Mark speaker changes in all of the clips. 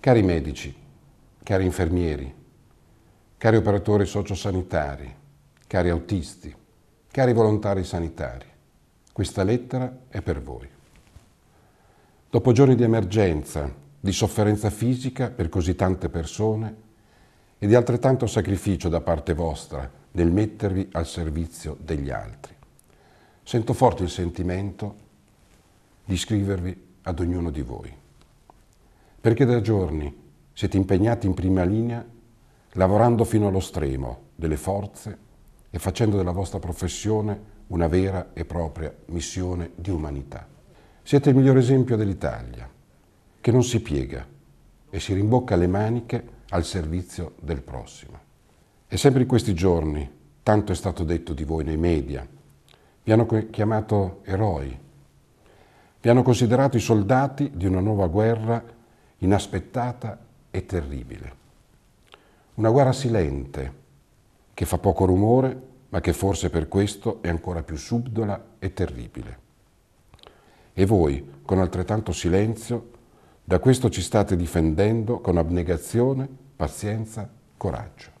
Speaker 1: Cari medici, cari infermieri, cari operatori sociosanitari, cari autisti, cari volontari sanitari, questa lettera è per voi. Dopo giorni di emergenza, di sofferenza fisica per così tante persone e di altrettanto sacrificio da parte vostra nel mettervi al servizio degli altri, sento forte il sentimento di scrivervi ad ognuno di voi perché da giorni siete impegnati in prima linea lavorando fino allo stremo delle forze e facendo della vostra professione una vera e propria missione di umanità. Siete il miglior esempio dell'Italia, che non si piega e si rimbocca le maniche al servizio del prossimo. E sempre in questi giorni, tanto è stato detto di voi nei media, vi hanno chiamato eroi, vi hanno considerato i soldati di una nuova guerra inaspettata e terribile. Una guerra silente, che fa poco rumore, ma che forse per questo è ancora più subdola e terribile. E voi, con altrettanto silenzio, da questo ci state difendendo con abnegazione, pazienza, coraggio.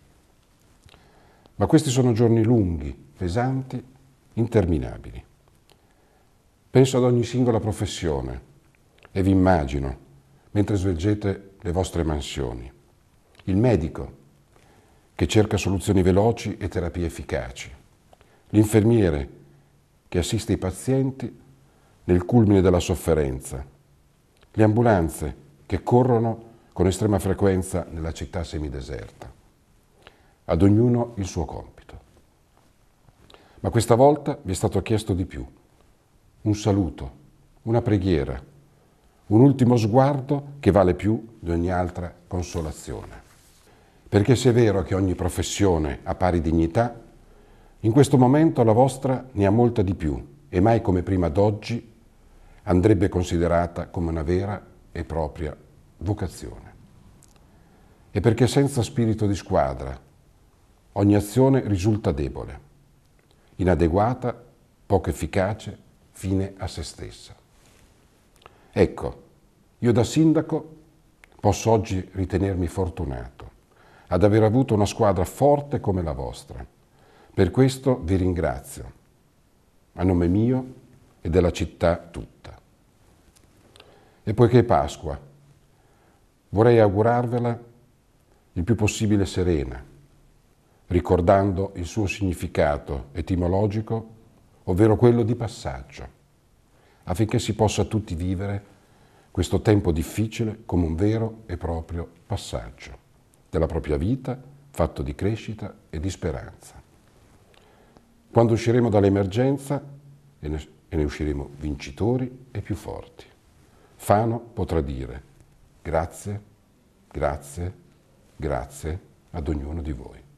Speaker 1: Ma questi sono giorni lunghi, pesanti, interminabili. Penso ad ogni singola professione e vi immagino mentre svolgete le vostre mansioni. Il medico, che cerca soluzioni veloci e terapie efficaci. L'infermiere, che assiste i pazienti nel culmine della sofferenza. Le ambulanze, che corrono con estrema frequenza nella città semideserta. Ad ognuno il suo compito. Ma questa volta vi è stato chiesto di più. Un saluto, una preghiera, un ultimo sguardo che vale più di ogni altra consolazione. Perché se è vero che ogni professione ha pari dignità, in questo momento la vostra ne ha molta di più e mai come prima d'oggi andrebbe considerata come una vera e propria vocazione. E perché senza spirito di squadra ogni azione risulta debole, inadeguata, poco efficace, fine a se stessa. Ecco, io da sindaco posso oggi ritenermi fortunato ad aver avuto una squadra forte come la vostra. Per questo vi ringrazio, a nome mio e della città tutta. E poiché è Pasqua, vorrei augurarvela il più possibile serena, ricordando il suo significato etimologico, ovvero quello di passaggio affinché si possa tutti vivere questo tempo difficile come un vero e proprio passaggio della propria vita fatto di crescita e di speranza. Quando usciremo dall'emergenza e ne, usciremo vincitori e più forti. Fano potrà dire grazie, grazie, grazie ad ognuno di voi.